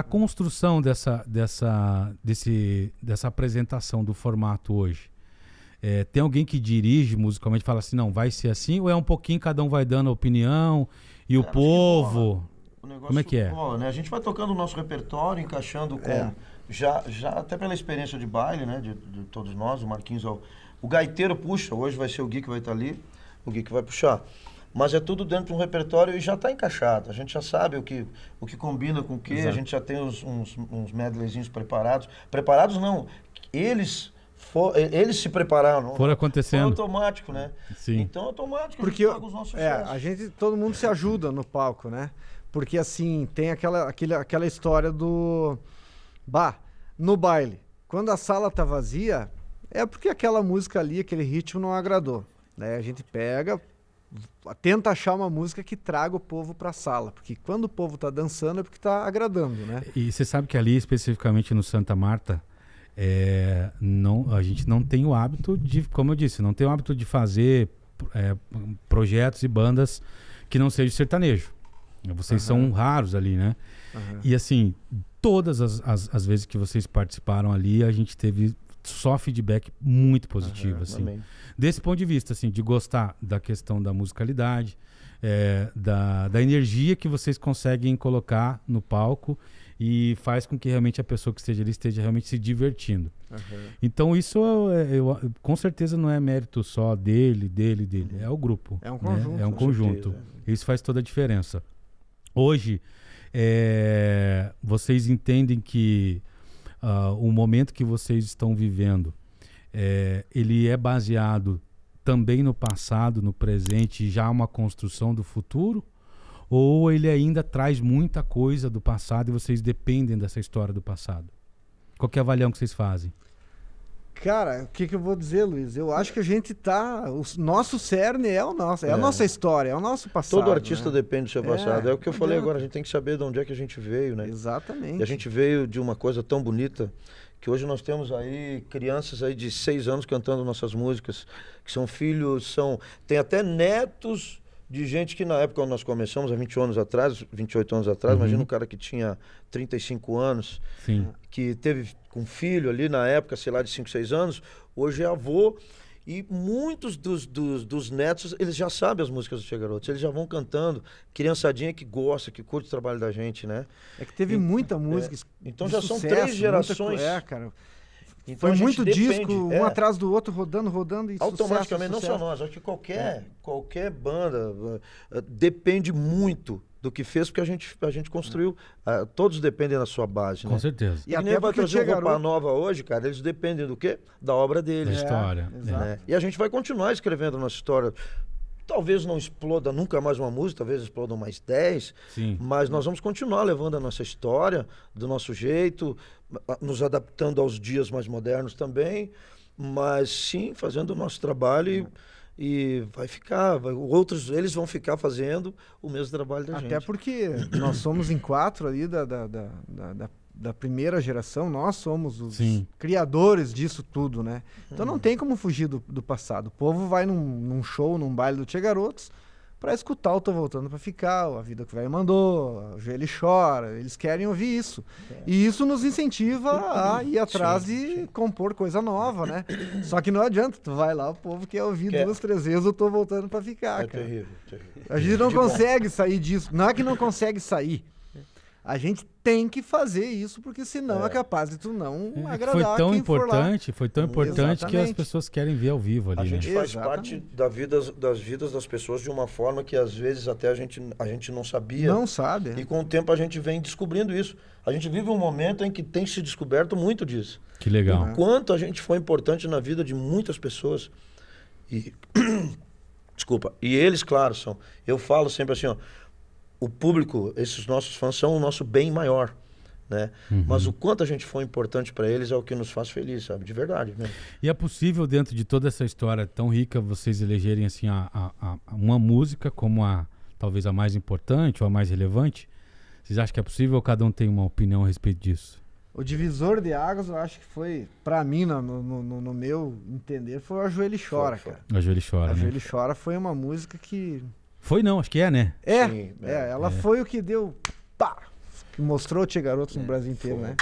a construção dessa, dessa, desse, dessa apresentação do formato hoje, é, tem alguém que dirige musicalmente e fala assim, não, vai ser assim? Ou é um pouquinho, cada um vai dando a opinião e o é, povo... O Como é que é? Bola, né? A gente vai tocando o nosso repertório, encaixando com... É. Já, já, até pela experiência de baile, né? De, de todos nós, o Marquinhos... É o gaiteiro puxa, hoje vai ser o Gui que vai estar ali, o Gui que vai puxar mas é tudo dentro de um repertório e já está encaixado. A gente já sabe o que, o que combina com o que, a gente já tem uns, uns, uns medleyzinhos preparados. Preparados não, eles for, eles se prepararam. Foram acontecendo. Foi automático, né? Sim. Então automático, Porque a gente os nossos é, a gente todo mundo se ajuda no palco, né? Porque assim, tem aquela, aquele, aquela história do bah, no baile. Quando a sala tá vazia, é porque aquela música ali, aquele ritmo não agradou. Né? A gente pega, tenta achar uma música que traga o povo para a sala, porque quando o povo está dançando é porque está agradando, né? E você sabe que ali especificamente no Santa Marta é, não, a gente não tem o hábito de, como eu disse, não tem o hábito de fazer é, projetos e bandas que não seja sertanejo. Vocês uhum. são raros ali, né? Uhum. E assim, todas as, as, as vezes que vocês participaram ali, a gente teve só feedback muito positivo, uhum, assim. Amém. Desse ponto de vista, assim, de gostar da questão da musicalidade, é, da, da energia que vocês conseguem colocar no palco e faz com que realmente a pessoa que esteja ali esteja realmente se divertindo. Uhum. Então isso eu, é, é, eu, com certeza não é mérito só dele, dele, dele, uhum. é o grupo. É um né? conjunto. Né? É um conjunto. Certeza. Isso faz toda a diferença. Hoje é, vocês entendem que uh, o momento que vocês estão vivendo, é, ele é baseado também no passado, no presente, já uma construção do futuro? Ou ele ainda traz muita coisa do passado e vocês dependem dessa história do passado? Qual é a avaliação que vocês fazem? Cara, o que, que eu vou dizer, Luiz? Eu acho que a gente tá. O nosso cerne é o nosso, é, é. a nossa história, é o nosso passado. Todo né? artista né? depende do seu passado. É, é o que eu falei é. agora, a gente tem que saber de onde é que a gente veio, né? Exatamente. E a gente veio de uma coisa tão bonita que hoje nós temos aí crianças aí de seis anos cantando nossas músicas, que são filhos, são. Tem até netos de gente que na época quando nós começamos, há 20 anos atrás, 28 anos atrás, uhum. imagina um cara que tinha 35 anos, Sim. que teve com um filho ali na época, sei lá, de 5, 6 anos, hoje é avô. E muitos dos, dos, dos, netos, eles já sabem as músicas do Che Garotos, eles já vão cantando. Criançadinha que gosta, que curte o trabalho da gente, né? É que teve e, muita música. É, então já sucesso, são três gerações. Muita, é, cara. Então, Foi muito depende, disco, um é, atrás do outro, rodando, rodando e Automaticamente, sucesso, não só nós, acho que qualquer, é. qualquer banda uh, depende muito do que fez, porque a gente, a gente construiu. Uh, todos dependem da sua base. Com né? certeza. E, e até para trazer uma roupa nova hoje, cara, eles dependem do quê? Da obra deles. Da história. É, né? E a gente vai continuar escrevendo nossa história. Talvez não exploda nunca mais uma música, talvez explodam mais dez, mas nós vamos continuar levando a nossa história do nosso jeito, nos adaptando aos dias mais modernos também, mas sim fazendo o nosso trabalho. e vai ficar, vai, outros eles vão ficar fazendo o mesmo trabalho da Até gente. Até porque nós somos em quatro ali da, da, da, da, da primeira geração, nós somos os Sim. criadores disso tudo, né? Então não uhum. tem como fugir do, do passado. O povo vai num, num show, num baile do Tia Garotos, para escutar o Tô Voltando para Ficar, A Vida Que Vai Mandou, o Joelho Chora, eles querem ouvir isso. É. E isso nos incentiva a ir atrás e compor coisa nova, né? Só que não adianta, tu vai lá, o povo quer ouvir quer. duas, três vezes o Tô Voltando para Ficar, é cara. Terrível, terrível. A gente não De consegue bom. sair disso, não é que não consegue sair, a gente tem que fazer isso, porque senão é, é capaz de tu não é, agradar foi tão importante, Foi tão importante Exatamente. que as pessoas querem ver ao vivo ali. A né? gente né? faz Exatamente. parte da vida, das vidas das pessoas de uma forma que às vezes até a gente, a gente não sabia. Não sabe. É. E com o tempo a gente vem descobrindo isso. A gente vive um momento em que tem se descoberto muito disso. Que legal. Né? O quanto a gente foi importante na vida de muitas pessoas. E... Desculpa. E eles, claro, são... Eu falo sempre assim, ó o público, esses nossos fãs são o nosso bem maior. Né? Uhum. Mas o quanto a gente foi importante para eles é o que nos faz feliz, sabe? De verdade. Mesmo. E é possível, dentro de toda essa história tão rica, vocês elegerem assim, a, a, a uma música como a talvez a mais importante ou a mais relevante? Vocês acham que é possível ou cada um tem uma opinião a respeito disso? O divisor de águas, eu acho que foi, para mim, no, no, no, no, meu entender, foi o Ajoelho Chora, foi, foi. cara. Ajoelho Chora. Né? Ajoelho né? Chora foi uma música que foi não, acho que é, né? É, Sim, é, é, ela foi o que deu. Pá, que mostrou o Tia Garotos no é, Brasil inteiro, foi. né?